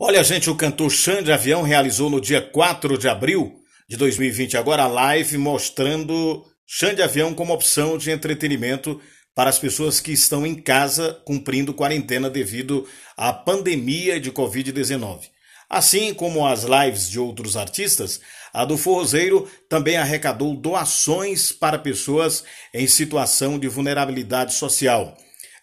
Olha, gente, o cantor Xande Avião realizou no dia 4 de abril de 2020 agora a live mostrando Xande Avião como opção de entretenimento para as pessoas que estão em casa cumprindo quarentena devido à pandemia de Covid-19. Assim como as lives de outros artistas, a do Forrozeiro também arrecadou doações para pessoas em situação de vulnerabilidade social.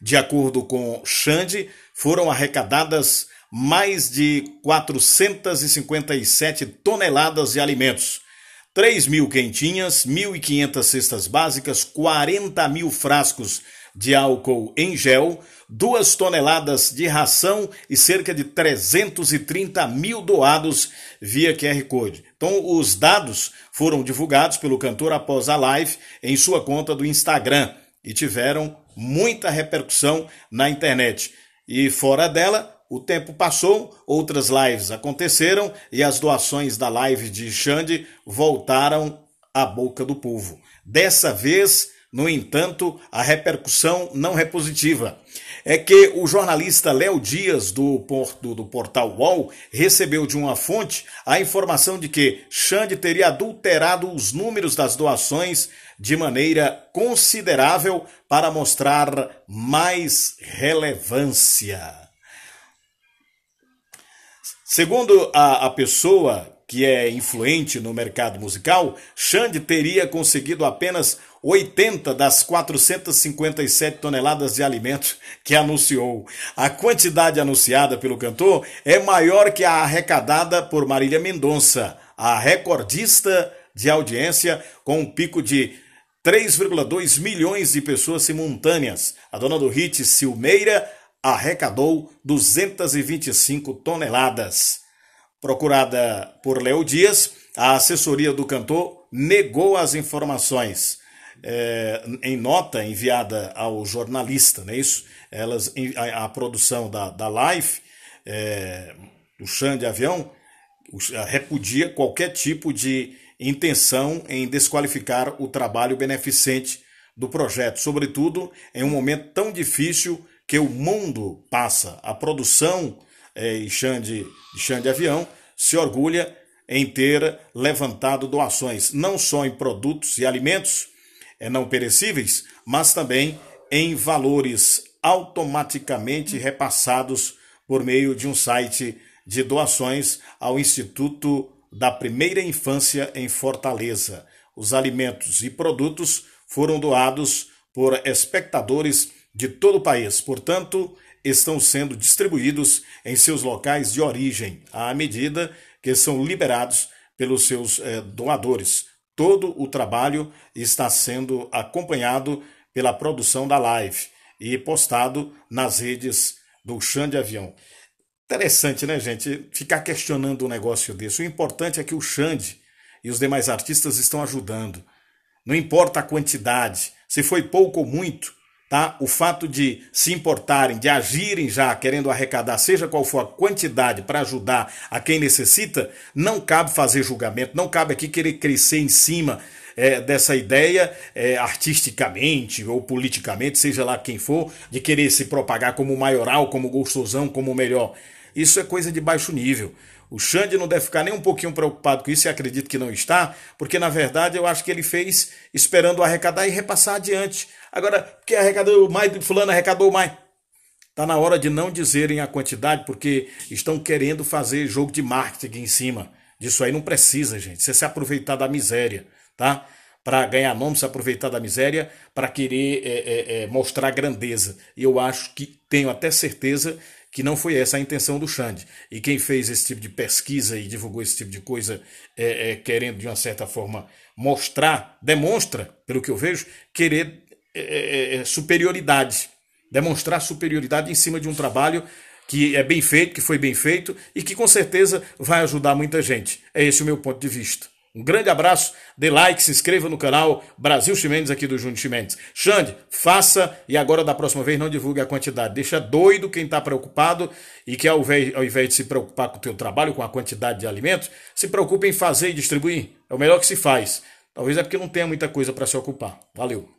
De acordo com Xande, foram arrecadadas mais de 457 toneladas de alimentos, 3 mil quentinhas, 1.500 cestas básicas, 40 mil frascos de álcool em gel, 2 toneladas de ração e cerca de 330 mil doados via QR Code. Então, os dados foram divulgados pelo cantor após a live em sua conta do Instagram e tiveram muita repercussão na internet. E fora dela, o tempo passou, outras lives aconteceram e as doações da live de Xande voltaram à boca do povo. Dessa vez, no entanto, a repercussão não é positiva. É que o jornalista Léo Dias, do, do, do portal UOL, recebeu de uma fonte a informação de que Xande teria adulterado os números das doações de maneira considerável para mostrar mais relevância. Segundo a, a pessoa que é influente no mercado musical, Xande teria conseguido apenas 80 das 457 toneladas de alimentos que anunciou. A quantidade anunciada pelo cantor é maior que a arrecadada por Marília Mendonça, a recordista de audiência, com um pico de 3,2 milhões de pessoas simultâneas. A dona do hit, Silmeira, arrecadou 225 toneladas. Procurada por Léo Dias, a assessoria do cantor negou as informações. É, em nota enviada ao jornalista, é isso? Elas, a, a produção da, da Life, é, o chão de avião, repudia qualquer tipo de intenção em desqualificar o trabalho beneficente do projeto, sobretudo em um momento tão difícil que o mundo passa. A produção é, eh, Xande, Avião se orgulha em ter levantado doações, não só em produtos e alimentos é, não perecíveis, mas também em valores automaticamente repassados por meio de um site de doações ao Instituto da Primeira Infância em Fortaleza. Os alimentos e produtos foram doados por espectadores de todo o país. Portanto, estão sendo distribuídos em seus locais de origem, à medida que são liberados pelos seus eh, doadores. Todo o trabalho está sendo acompanhado pela produção da live e postado nas redes do Chão de Avião. Interessante, né, gente? Ficar questionando um negócio desse. O importante é que o Xande e os demais artistas estão ajudando. Não importa a quantidade, se foi pouco ou muito, tá? O fato de se importarem, de agirem já querendo arrecadar, seja qual for a quantidade para ajudar a quem necessita, não cabe fazer julgamento, não cabe aqui querer crescer em cima é, dessa ideia é, artisticamente ou politicamente, seja lá quem for, de querer se propagar como maioral, como gostosão, como melhor. Isso é coisa de baixo nível. O Xande não deve ficar nem um pouquinho preocupado com isso, e acredito que não está, porque na verdade eu acho que ele fez esperando arrecadar e repassar adiante. Agora, porque arrecadou mais, fulano arrecadou mais. Está na hora de não dizerem a quantidade, porque estão querendo fazer jogo de marketing em cima. Disso aí não precisa, gente. Você se aproveitar da miséria, tá? Para ganhar nome, se aproveitar da miséria, para querer é, é, é, mostrar grandeza. E eu acho que, tenho até certeza que não foi essa a intenção do Xande. E quem fez esse tipo de pesquisa e divulgou esse tipo de coisa, é, é, querendo de uma certa forma mostrar, demonstra, pelo que eu vejo, querer é, é, é, é superioridade, demonstrar superioridade em cima de um trabalho que é bem feito, que foi bem feito e que com certeza vai ajudar muita gente. É esse o meu ponto de vista. Um grande abraço, dê like, se inscreva no canal Brasil Chimendes aqui do Júnior Chimendes. Xande, faça e agora da próxima vez não divulgue a quantidade. Deixa doido quem está preocupado e que ao invés, ao invés de se preocupar com o teu trabalho, com a quantidade de alimentos, se preocupe em fazer e distribuir. É o melhor que se faz. Talvez é porque não tenha muita coisa para se ocupar. Valeu!